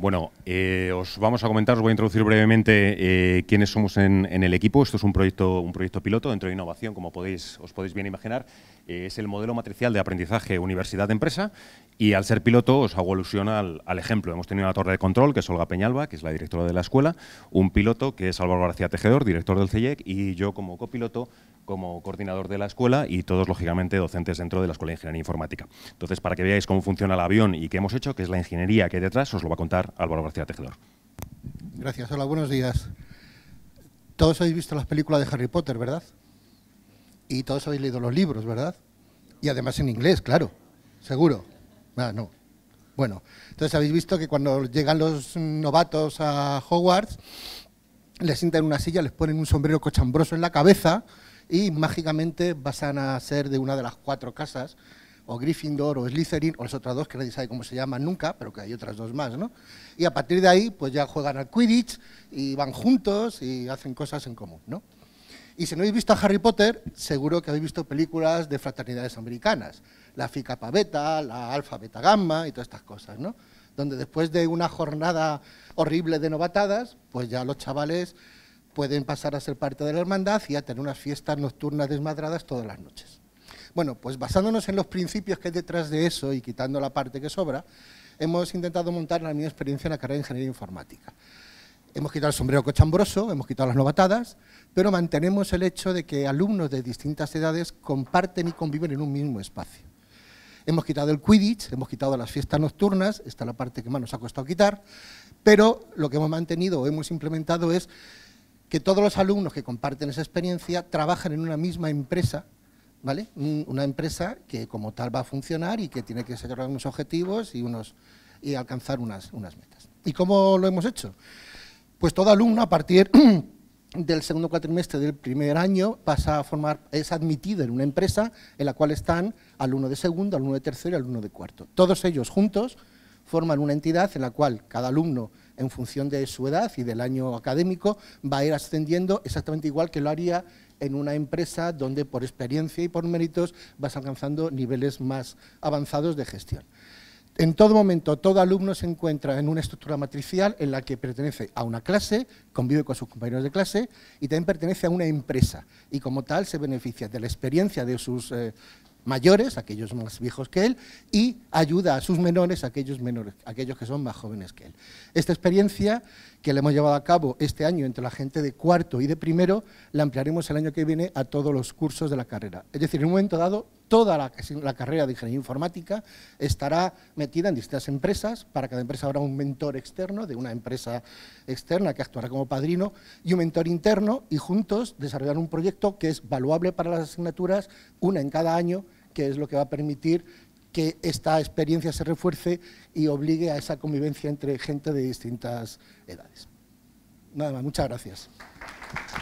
Bueno, eh, os vamos a comentar, os voy a introducir brevemente eh, quiénes somos en, el equipo. Esto es un proyecto, un proyecto piloto dentro de innovación, como podéis, os podéis bien imaginar. Eh, es el modelo matricial de aprendizaje universidad-empresa y al ser piloto os hago alusión al, al, ejemplo. Hemos tenido una torre de control, que es Olga Peñalba, que es la directora de la escuela, un piloto, que es Álvaro García Tejedor, director del CEIEC, e e y yo como copiloto, como coordinador de la escuela y todos, lógicamente, docentes dentro de la Escuela de Ingeniería Informática. Entonces, para que veáis cómo funciona el avión y qué hemos hecho, que es la ingeniería que hay detrás, os lo va a contar Álvaro García Tejedor. Gracias. Hola, buenos días. Todos habéis visto las películas de Harry Potter, ¿verdad? Y todos habéis leído los libros, ¿verdad? Y además en inglés, claro. Seguro. Ah, no. Bueno, entonces habéis visto que cuando llegan los novatos a Hogwarts, les sientan en una silla, les ponen un sombrero cochambroso en la cabeza y mágicamente pasan a ser de una de las cuatro casas, o Gryffindor, o Slytherin, o las otras dos que nadie sabe cómo se llaman nunca, pero que hay otras dos más, ¿no? Y a partir de ahí, pues ya juegan al Quidditch y van juntos y hacen cosas en común, ¿no? Y si no habéis visto a Harry Potter, seguro que habéis visto películas de fraternidades americanas, la Phi Beta, la Alpha Beta Gamma y todas estas cosas, ¿no? Donde después de una jornada horrible de novatadas, pues ya los chavales pueden pasar a ser parte de la hermandad y a tener unas fiestas nocturnas desmadradas todas las noches. Bueno, pues basándonos en los principios que hay detrás de eso y quitando la parte que sobra, hemos intentado montar la misma experiencia en la carrera de Ingeniería Informática. Hemos quitado el sombrero cochambroso, hemos quitado las novatadas, pero mantenemos el hecho de que alumnos de distintas edades comparten y conviven en un mismo espacio. Hemos quitado el Quidditch, hemos quitado las fiestas nocturnas, esta es la parte que más nos ha costado quitar, pero lo que hemos mantenido o hemos implementado es que todos los alumnos que comparten esa experiencia trabajan en una misma empresa, ¿vale? Una empresa que como tal va a funcionar y que tiene que desarrollar unos objetivos y, unos, y alcanzar unas, metas. ¿Y cómo lo hemos hecho? Pues todo alumno a partir del segundo cuatrimestre del primer año pasa a formar, es admitido en una empresa en la cual están alumno de segundo, alumno de tercero y alumno de cuarto. Todos ellos juntos forman una entidad en la cual cada alumno, en función de su edad y del año académico, va a ir ascendiendo exactamente igual que lo haría en una empresa donde por experiencia y por méritos vas alcanzando niveles más avanzados de gestión. En todo momento, todo alumno se encuentra en una estructura matricial en la que pertenece a una clase, convive con sus compañeros de clase y también pertenece a una empresa y como tal se beneficia de la experiencia de sus eh, mayores, aquellos más viejos que él, y ayuda a sus menores, aquellos, menores, aquellos que son más jóvenes que él. Esta experiencia que le hemos llevado a cabo este año entre la gente de cuarto y de primero, la ampliaremos el año que viene a todos los cursos de la carrera. Es decir, en un momento dado toda la, carrera de ingeniería informática estará metida en distintas empresas, para cada empresa habrá un mentor externo de una empresa externa que actuará como padrino y un mentor interno y juntos desarrollar un proyecto que es valuable para las asignaturas, una en cada año, que es lo que va a permitir que esta experiencia se refuerce y obligue a esa convivencia entre gente de distintas edades. Nada más, muchas gracias.